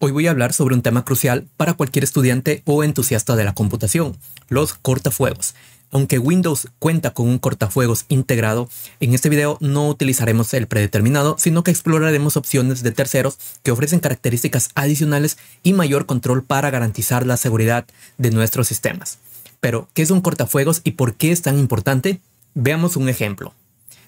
Hoy voy a hablar sobre un tema crucial para cualquier estudiante o entusiasta de la computación, los cortafuegos. Aunque Windows cuenta con un cortafuegos integrado, en este video no utilizaremos el predeterminado, sino que exploraremos opciones de terceros que ofrecen características adicionales y mayor control para garantizar la seguridad de nuestros sistemas. Pero, ¿qué es un cortafuegos y por qué es tan importante? Veamos un ejemplo.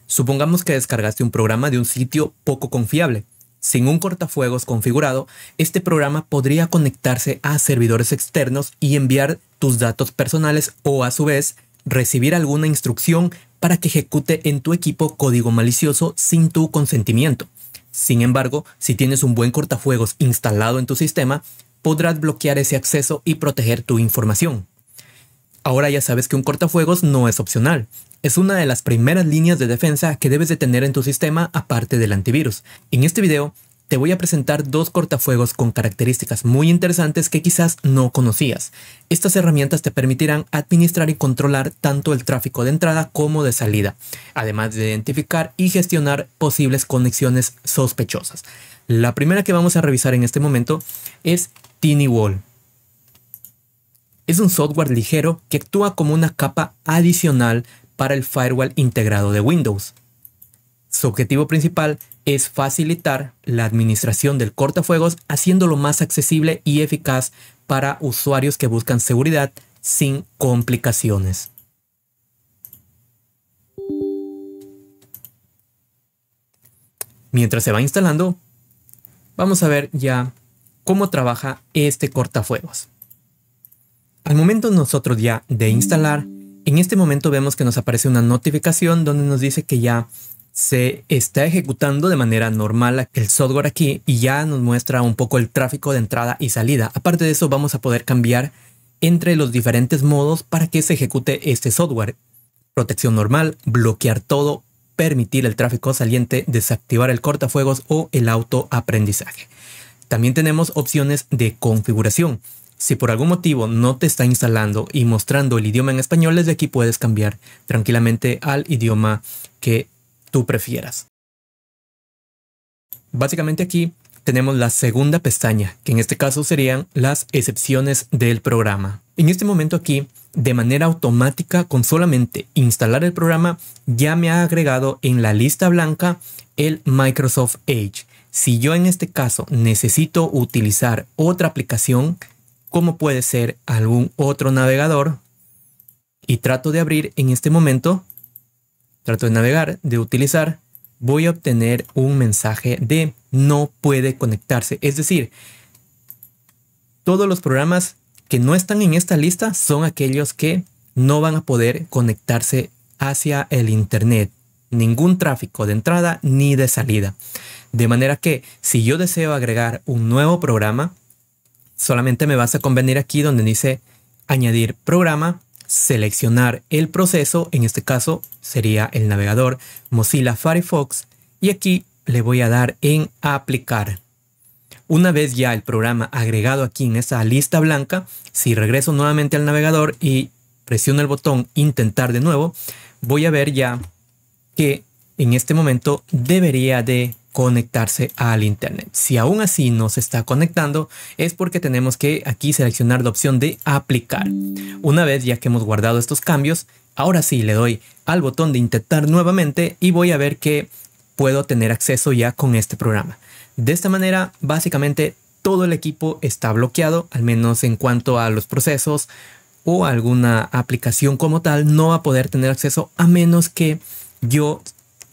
Supongamos que descargaste un programa de un sitio poco confiable sin un cortafuegos configurado, este programa podría conectarse a servidores externos y enviar tus datos personales o a su vez recibir alguna instrucción para que ejecute en tu equipo código malicioso sin tu consentimiento. Sin embargo, si tienes un buen cortafuegos instalado en tu sistema, podrás bloquear ese acceso y proteger tu información. Ahora ya sabes que un cortafuegos no es opcional, es una de las primeras líneas de defensa que debes de tener en tu sistema aparte del antivirus. En este video te voy a presentar dos cortafuegos con características muy interesantes que quizás no conocías. Estas herramientas te permitirán administrar y controlar tanto el tráfico de entrada como de salida, además de identificar y gestionar posibles conexiones sospechosas. La primera que vamos a revisar en este momento es TinyWall. Es un software ligero que actúa como una capa adicional para el firewall integrado de Windows. Su objetivo principal es facilitar la administración del cortafuegos haciéndolo más accesible y eficaz para usuarios que buscan seguridad sin complicaciones. Mientras se va instalando, vamos a ver ya cómo trabaja este cortafuegos. Al momento nosotros ya de instalar, en este momento vemos que nos aparece una notificación donde nos dice que ya se está ejecutando de manera normal el software aquí y ya nos muestra un poco el tráfico de entrada y salida. Aparte de eso vamos a poder cambiar entre los diferentes modos para que se ejecute este software. Protección normal, bloquear todo, permitir el tráfico saliente, desactivar el cortafuegos o el autoaprendizaje. También tenemos opciones de configuración. Si por algún motivo no te está instalando y mostrando el idioma en español, desde aquí puedes cambiar tranquilamente al idioma que tú prefieras. Básicamente aquí tenemos la segunda pestaña, que en este caso serían las excepciones del programa. En este momento aquí, de manera automática, con solamente instalar el programa, ya me ha agregado en la lista blanca el Microsoft Edge. Si yo en este caso necesito utilizar otra aplicación, como puede ser algún otro navegador. Y trato de abrir en este momento, trato de navegar, de utilizar, voy a obtener un mensaje de no puede conectarse. Es decir, todos los programas que no están en esta lista son aquellos que no van a poder conectarse hacia el Internet. Ningún tráfico de entrada ni de salida. De manera que si yo deseo agregar un nuevo programa, solamente me vas a convenir aquí donde dice añadir programa, seleccionar el proceso, en este caso sería el navegador Mozilla Firefox, y aquí le voy a dar en aplicar. Una vez ya el programa agregado aquí en esa lista blanca, si regreso nuevamente al navegador y presiono el botón intentar de nuevo, voy a ver ya que en este momento debería de conectarse al Internet. Si aún así no se está conectando, es porque tenemos que aquí seleccionar la opción de aplicar. Una vez ya que hemos guardado estos cambios, ahora sí le doy al botón de intentar nuevamente y voy a ver que puedo tener acceso ya con este programa. De esta manera, básicamente todo el equipo está bloqueado, al menos en cuanto a los procesos o alguna aplicación como tal, no va a poder tener acceso a menos que yo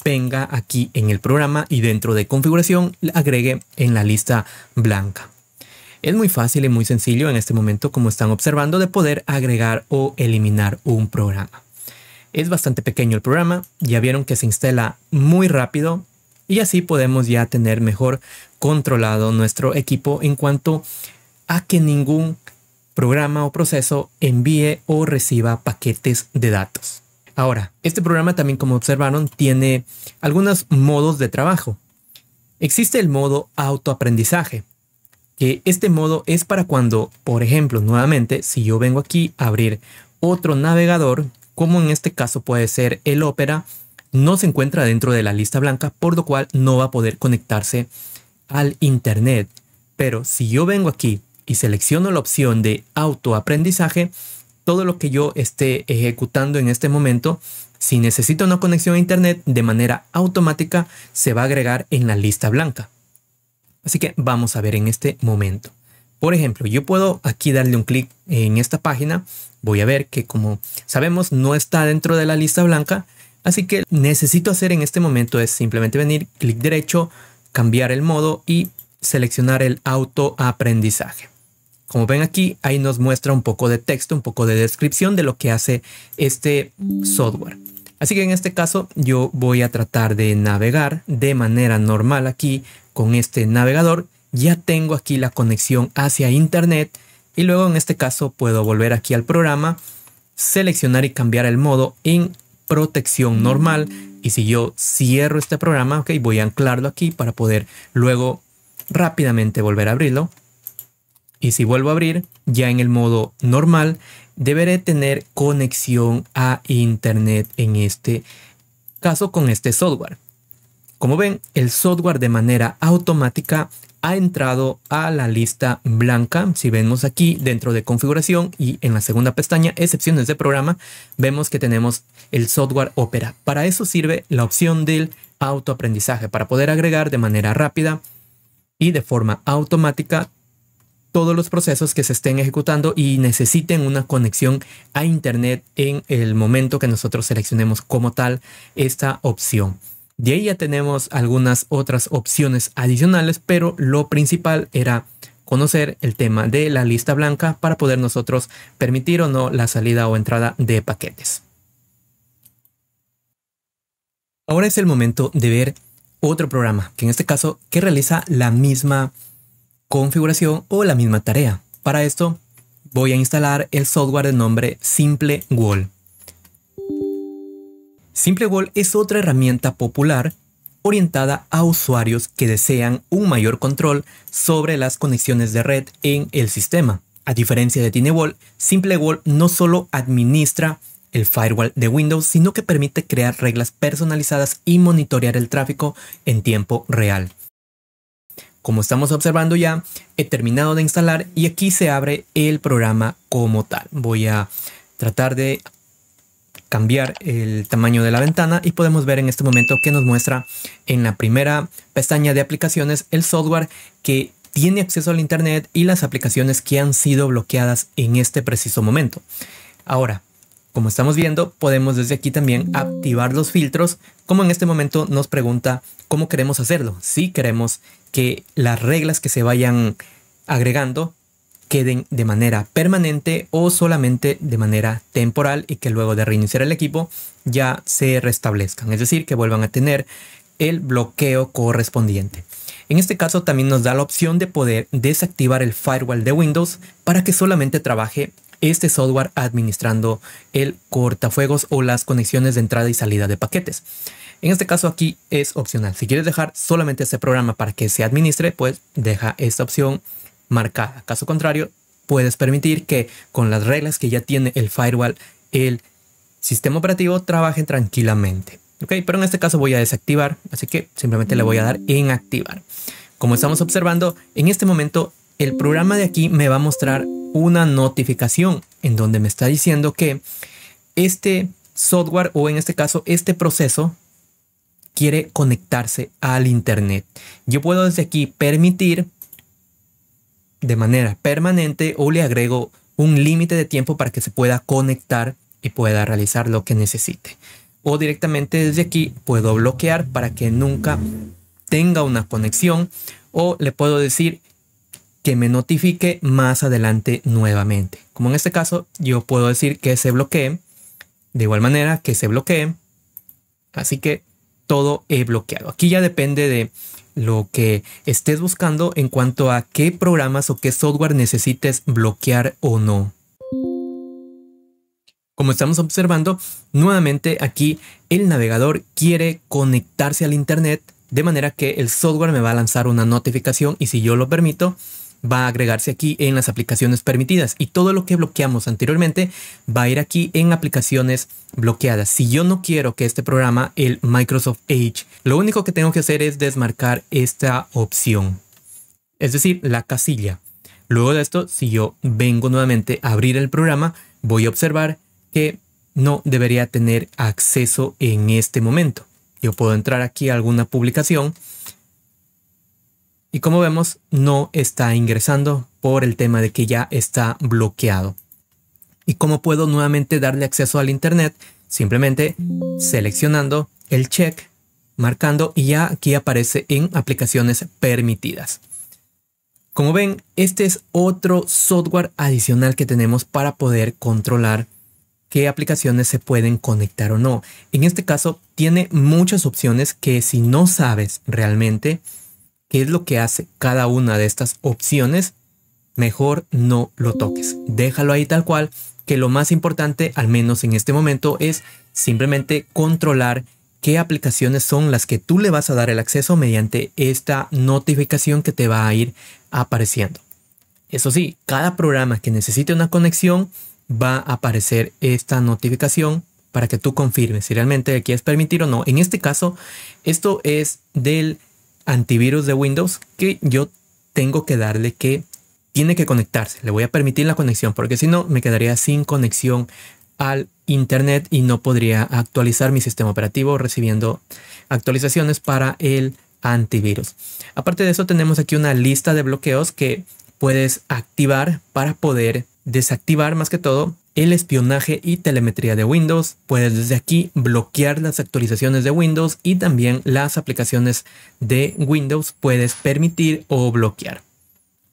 venga aquí en el programa y dentro de configuración le agregue en la lista blanca. Es muy fácil y muy sencillo en este momento, como están observando, de poder agregar o eliminar un programa. Es bastante pequeño el programa, ya vieron que se instala muy rápido y así podemos ya tener mejor controlado nuestro equipo en cuanto a que ningún programa o proceso envíe o reciba paquetes de datos. Ahora, este programa también, como observaron, tiene algunos modos de trabajo. Existe el modo autoaprendizaje, que este modo es para cuando, por ejemplo, nuevamente, si yo vengo aquí a abrir otro navegador, como en este caso puede ser el Opera, no se encuentra dentro de la lista blanca, por lo cual no va a poder conectarse al Internet. Pero si yo vengo aquí y selecciono la opción de autoaprendizaje, todo lo que yo esté ejecutando en este momento, si necesito una conexión a Internet, de manera automática se va a agregar en la lista blanca. Así que vamos a ver en este momento. Por ejemplo, yo puedo aquí darle un clic en esta página. Voy a ver que como sabemos no está dentro de la lista blanca. Así que necesito hacer en este momento es simplemente venir, clic derecho, cambiar el modo y seleccionar el autoaprendizaje. Como ven aquí, ahí nos muestra un poco de texto, un poco de descripción de lo que hace este software. Así que en este caso yo voy a tratar de navegar de manera normal aquí con este navegador. Ya tengo aquí la conexión hacia internet y luego en este caso puedo volver aquí al programa, seleccionar y cambiar el modo en protección normal. Y si yo cierro este programa, voy a anclarlo aquí para poder luego rápidamente volver a abrirlo. Y si vuelvo a abrir, ya en el modo normal, deberé tener conexión a internet en este caso con este software. Como ven, el software de manera automática ha entrado a la lista blanca. Si vemos aquí dentro de configuración y en la segunda pestaña, excepciones de programa, vemos que tenemos el software Opera. Para eso sirve la opción del autoaprendizaje, para poder agregar de manera rápida y de forma automática todos los procesos que se estén ejecutando y necesiten una conexión a Internet en el momento que nosotros seleccionemos como tal esta opción. De ahí ya tenemos algunas otras opciones adicionales, pero lo principal era conocer el tema de la lista blanca para poder nosotros permitir o no la salida o entrada de paquetes. Ahora es el momento de ver otro programa, que en este caso que realiza la misma configuración o la misma tarea. Para esto voy a instalar el software de nombre SimpleWall SimpleWall es otra herramienta popular orientada a usuarios que desean un mayor control sobre las conexiones de red en el sistema. A diferencia de Tinewall, SimpleWall no solo administra el firewall de Windows, sino que permite crear reglas personalizadas y monitorear el tráfico en tiempo real. Como estamos observando ya, he terminado de instalar y aquí se abre el programa como tal. Voy a tratar de cambiar el tamaño de la ventana y podemos ver en este momento que nos muestra en la primera pestaña de aplicaciones el software que tiene acceso al internet y las aplicaciones que han sido bloqueadas en este preciso momento. Ahora, como estamos viendo, podemos desde aquí también activar los filtros, como en este momento nos pregunta cómo queremos hacerlo. Si queremos que las reglas que se vayan agregando queden de manera permanente o solamente de manera temporal y que luego de reiniciar el equipo ya se restablezcan, es decir, que vuelvan a tener el bloqueo correspondiente. En este caso también nos da la opción de poder desactivar el firewall de Windows para que solamente trabaje este software administrando el cortafuegos o las conexiones de entrada y salida de paquetes. En este caso aquí es opcional. Si quieres dejar solamente este programa para que se administre, pues deja esta opción marcada. Caso contrario, puedes permitir que con las reglas que ya tiene el firewall, el sistema operativo trabaje tranquilamente. Ok, pero en este caso voy a desactivar, así que simplemente le voy a dar en activar. Como estamos observando, en este momento el programa de aquí me va a mostrar una notificación en donde me está diciendo que este software o en este caso este proceso quiere conectarse al Internet. Yo puedo desde aquí permitir de manera permanente o le agrego un límite de tiempo para que se pueda conectar y pueda realizar lo que necesite. O directamente desde aquí puedo bloquear para que nunca tenga una conexión o le puedo decir que me notifique más adelante nuevamente. Como en este caso, yo puedo decir que se bloquee, de igual manera que se bloquee. Así que todo he bloqueado. Aquí ya depende de lo que estés buscando en cuanto a qué programas o qué software necesites bloquear o no. Como estamos observando, nuevamente aquí el navegador quiere conectarse al Internet de manera que el software me va a lanzar una notificación y si yo lo permito, va a agregarse aquí en las aplicaciones permitidas y todo lo que bloqueamos anteriormente va a ir aquí en aplicaciones bloqueadas. Si yo no quiero que este programa, el Microsoft Edge, lo único que tengo que hacer es desmarcar esta opción, es decir, la casilla. Luego de esto, si yo vengo nuevamente a abrir el programa, voy a observar que no debería tener acceso en este momento. Yo puedo entrar aquí a alguna publicación y como vemos, no está ingresando por el tema de que ya está bloqueado. ¿Y cómo puedo nuevamente darle acceso al Internet? Simplemente seleccionando el check, marcando y ya aquí aparece en aplicaciones permitidas. Como ven, este es otro software adicional que tenemos para poder controlar qué aplicaciones se pueden conectar o no. En este caso, tiene muchas opciones que si no sabes realmente, qué es lo que hace cada una de estas opciones, mejor no lo toques. Déjalo ahí tal cual, que lo más importante, al menos en este momento, es simplemente controlar qué aplicaciones son las que tú le vas a dar el acceso mediante esta notificación que te va a ir apareciendo. Eso sí, cada programa que necesite una conexión va a aparecer esta notificación para que tú confirmes si realmente quieres permitir o no. En este caso, esto es del antivirus de Windows que yo tengo que darle que tiene que conectarse. Le voy a permitir la conexión porque si no me quedaría sin conexión al internet y no podría actualizar mi sistema operativo recibiendo actualizaciones para el antivirus. Aparte de eso tenemos aquí una lista de bloqueos que puedes activar para poder desactivar más que todo el espionaje y telemetría de Windows. Puedes desde aquí bloquear las actualizaciones de Windows y también las aplicaciones de Windows puedes permitir o bloquear.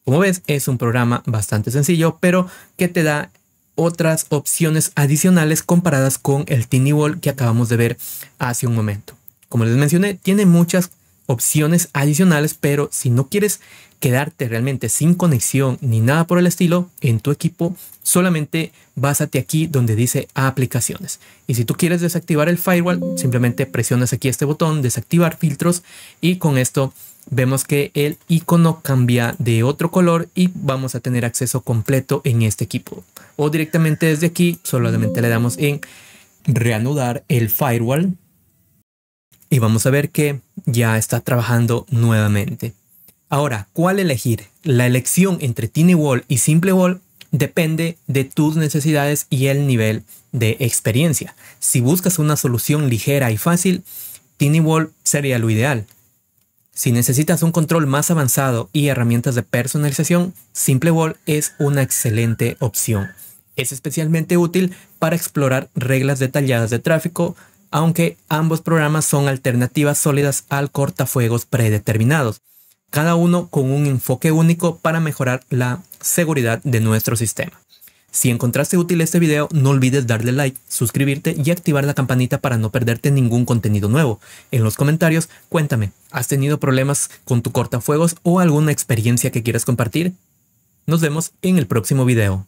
Como ves, es un programa bastante sencillo, pero que te da otras opciones adicionales comparadas con el wall que acabamos de ver hace un momento. Como les mencioné, tiene muchas opciones adicionales, pero si no quieres quedarte realmente sin conexión ni nada por el estilo en tu equipo, solamente básate aquí donde dice aplicaciones. Y si tú quieres desactivar el firewall, simplemente presionas aquí este botón, desactivar filtros y con esto vemos que el icono cambia de otro color y vamos a tener acceso completo en este equipo. O directamente desde aquí, solamente le damos en reanudar el firewall y vamos a ver que ya está trabajando nuevamente. Ahora, ¿cuál elegir? La elección entre Tiny y SimpleWall depende de tus necesidades y el nivel de experiencia. Si buscas una solución ligera y fácil, Tiny sería lo ideal. Si necesitas un control más avanzado y herramientas de personalización, SimpleWall es una excelente opción. Es especialmente útil para explorar reglas detalladas de tráfico, aunque ambos programas son alternativas sólidas al cortafuegos predeterminados cada uno con un enfoque único para mejorar la seguridad de nuestro sistema. Si encontraste útil este video, no olvides darle like, suscribirte y activar la campanita para no perderte ningún contenido nuevo. En los comentarios, cuéntame, ¿has tenido problemas con tu cortafuegos o alguna experiencia que quieras compartir? Nos vemos en el próximo video.